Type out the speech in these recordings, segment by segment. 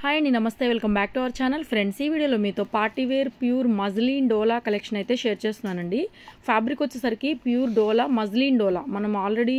hi అండి నమస్తే welcome back to our channel friends ఈ వీడియోలో మీతో పార్టీ వేర్ ప్యూర్ మజ్లీన్ డోలా కలెక్షన్ అయితే షేర్ చేస్తున్నానండి ఫ్యాబ్రిక్ వచ్చేసరికి ప్యూర్ డోలా మజ్లీన్ డోలా మనం ఆల్రెడీ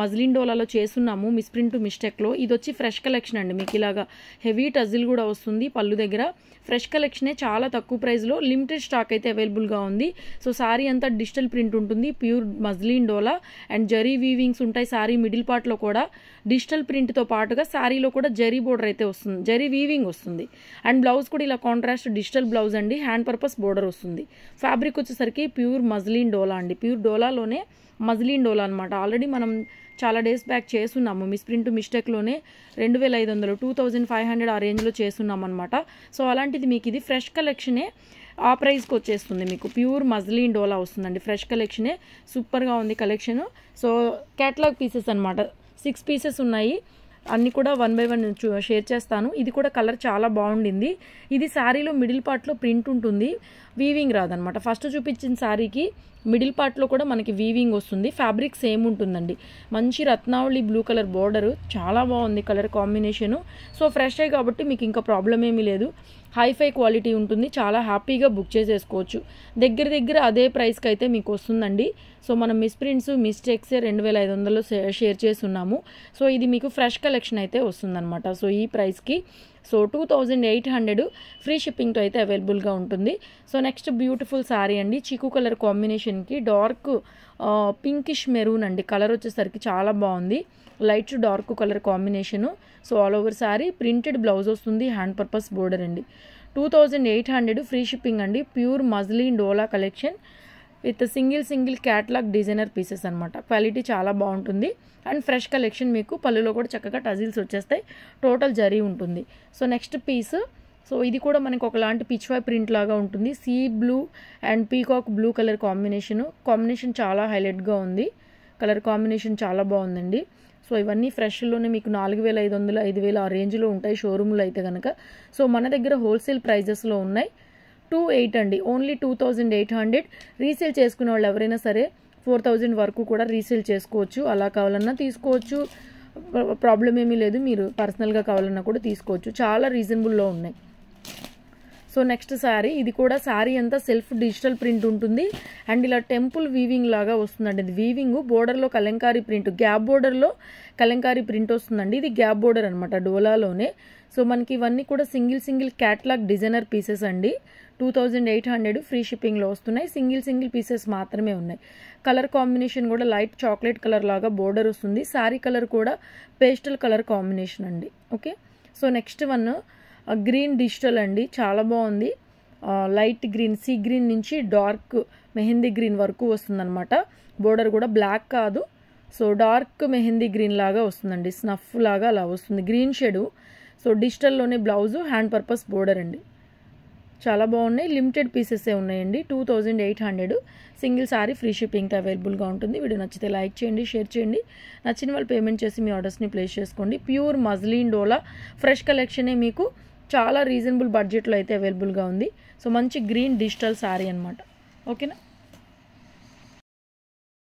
మజ్లిన్ డోలాలో చేస్తున్నాము మిస్ప్రింట్ ప్రింట్ మిస్టేక్లో ఇది వచ్చి ఫ్రెష్ కలెక్షన్ అండి మీకు ఇలాగా హెవీ టజిల్ కూడా వస్తుంది పళ్ళు దగ్గర ఫ్రెష్ కలెక్షనే చాలా తక్కువ ప్రైస్లో లిమిటెడ్ స్టాక్ అయితే అవైలబుల్గా ఉంది సో శారీ అంతా డిజిటల్ ప్రింట్ ఉంటుంది ప్యూర్ మజ్లిన్ డోలా అండ్ జరీ వీవింగ్స్ ఉంటాయి శారీ మిడిల్ పార్ట్లో కూడా డిజిటల్ ప్రింట్తో పాటుగా శారీలో కూడా జరీ బోర్డర్ అయితే వస్తుంది జరీ వీవింగ్ వస్తుంది అండ్ బ్లౌజ్ కూడా ఇలా కాంట్రాస్ట్ డిజిటల్ బ్లౌజ్ అండి హ్యాండ్ పర్పస్ బోర్డర్ వస్తుంది ఫ్యాబ్రిక్ వచ్చేసరికి ప్యూర్ మజ్లిన్ డోలా అండి ప్యూర్ డోలాలోనే మజ్లిన్ డోలా అనమాట ఆల్రెడీ మనం చాలా డేస్ బ్యాక్ చేస్తున్నాము ప్రింట్ మిస్టేక్లోనే రెండు వేల ఐదు వందలు టూ థౌజండ్ ఫైవ్ హండ్రెడ్ ఆ రేంజ్లో చేస్తున్నాం అనమాట సో అలాంటిది మీకు ఇది ఫ్రెష్ కలెక్షనే ఆ ప్రైస్కి వచ్చేస్తుంది మీకు ప్యూర్ మజ్లీన్ డోలా వస్తుందండి ఫ్రెష్ కలెక్షనే సూపర్గా ఉంది కలెక్షను సో క్యాటలాగ్ పీసెస్ అనమాట సిక్స్ పీసెస్ ఉన్నాయి అన్నీ కూడా వన్ బై వన్ షేర్ చేస్తాను ఇది కూడా కలర్ చాలా బాగుండింది ఇది శారీలో మిడిల్ పార్ట్లో ప్రింట్ ఉంటుంది వీవింగ్ రాదనమాట ఫస్ట్ చూపించిన శారీకి మిడిల్ పార్ట్లో కూడా మనకి వీవింగ్ వస్తుంది ఫ్యాబ్రిక్ సేమ్ ఉంటుందండి మంచి రత్నావళి బ్లూ కలర్ బోర్డరు చాలా బాగుంది కలర్ కాంబినేషను సో ఫ్రెష్ అయ్యి కాబట్టి మీకు ఇంకా ప్రాబ్లం ఏమీ లేదు హైఫై క్వాలిటీ ఉంటుంది చాలా హ్యాపీగా బుక్ చేసేసుకోవచ్చు దగ్గర దగ్గర అదే ప్రైస్కి అయితే మీకు వస్తుందండి సో మనం మిస్ప్రింట్స్ మిస్టేక్స్ రెండు వేల ఐదు వందలు షేర్ చేసి ఉన్నాము సో ఇది మీకు ఫ్రెష్ కలెక్షన్ అయితే వస్తుందన్నమాట సో ఈ ప్రైస్కి so two thousand eight hundred free షిప్పింగ్తో అయితే అవైలబుల్గా ఉంటుంది సో నెక్స్ట్ బ్యూటిఫుల్ శారీ అండి చీకు కలర్ కాంబినేషన్కి డార్క్ పింకిష్ మెరూన్ అండి కలర్ వచ్చేసరికి చాలా బాగుంది light dark colour combination so all over sari printed blouse వస్తుంది హ్యాండ్ పర్పస్ బోర్డర్ అండి two thousand eight hundred free shipping అండి ప్యూర్ మజ్లీన్ డోలా collection with single single catalogue designer pieces అనమాట quality చాలా బాగుంటుంది అండ్ ఫ్రెష్ కలెక్షన్ మీకు పళ్ళులో కూడా చక్కగా టజిల్స్ వచ్చేస్తాయి టోటల్ జరీ ఉంటుంది సో నెక్స్ట్ పీస్ సో ఇది కూడా మనకు ఒకలాంటి పిచ్వాయ్ ప్రింట్ లాగా ఉంటుంది sea blue and peacock blue colour combination combination చాలా హైలైట్గా ఉంది కలర్ కాంబినేషన్ చాలా బాగుందండి సో ఇవన్నీ ఫ్రెష్లోనే మీకు నాలుగు వేల ఐదు వందలు ఐదు వేల ఆ రేంజ్లో ఉంటాయి షోరూమ్లో అయితే కనుక సో మన దగ్గర హోల్సేల్ ప్రైజెస్లో ఉన్నాయి టూ ఎయిట్ అండి only two thousand eight hundred resale చేసుకునే వాళ్ళు ఎవరైనా సరే ఫోర్ థౌజండ్ వరకు కూడా రీసేల్ చేసుకోవచ్చు అలా కావాలన్నా తీసుకోవచ్చు ప్రాబ్లం ఏమీ లేదు మీరు పర్సనల్గా కావాలన్నా కూడా తీసుకోవచ్చు చాలా రీజనబుల్లో ఉన్నాయి సో నెక్స్ట్ శారీ ఇది కూడా శారీ అంతా సెల్ఫ్ డిజిటల్ ప్రింట్ ఉంటుంది అండ్ ఇలా టెంపుల్ వీవింగ్ లాగా వస్తుందండి ఇది వీవింగ్ బోర్డర్లో కలంకారీ ప్రింట్ గ్యాప్ బోర్డర్లో కలంకారీ ప్రింట్ వస్తుందండి ఇది గ్యాప్ బోర్డర్ అనమాట డోలాలోనే సో మనకి ఇవన్నీ కూడా single single catalogue designer pieces అండి two thousand eight hundred free షిప్పింగ్లో వస్తున్నాయి సింగిల్ సింగిల్ పీసెస్ మాత్రమే ఉన్నాయి కలర్ కాంబినేషన్ కూడా లైట్ చాక్లెట్ కలర్ లాగా బోర్డర్ వస్తుంది శారీ కలర్ కూడా పేస్టల్ కలర్ కాంబినేషన్ అండి okay so next one green digital అండి చాలా బాగుంది లైట్ గ్రీన్ సీ గ్రీన్ నుంచి డార్క్ మెహందీ గ్రీన్ వరకు వస్తుందన్నమాట బోర్డర్ కూడా బ్లాక్ కాదు సో డార్క్ మెహందీ గ్రీన్ లాగా వస్తుందండి స్నఫ్ లాగా అలా వస్తుంది గ్రీన్ షేడు సో డిజిటల్లోనే బ్లౌజు హ్యాండ్ పర్పస్ బోర్డర్ అండి చాలా బాగున్నాయి లిమిటెడ్ పీసెసే ఉన్నాయండి two thousand eight hundred single sari free షిప్పింగ్తో అవైలబుల్గా ఉంటుంది వీడియో నచ్చితే లైక్ చేయండి షేర్ చేయండి నచ్చిన వాళ్ళు పేమెంట్ చేసి మీ ఆర్డర్స్ని ప్లేస్ చేసుకోండి ప్యూర్ మజ్లీన్ డోలా ఫ్రెష్ కలెక్షనే మీకు చాలా రీజనబుల్ బడ్జెట్లో అయితే అవైలబుల్గా ఉంది సో మంచి గ్రీన్ డిజిటల్ శారీ అనమాట ఓకేనా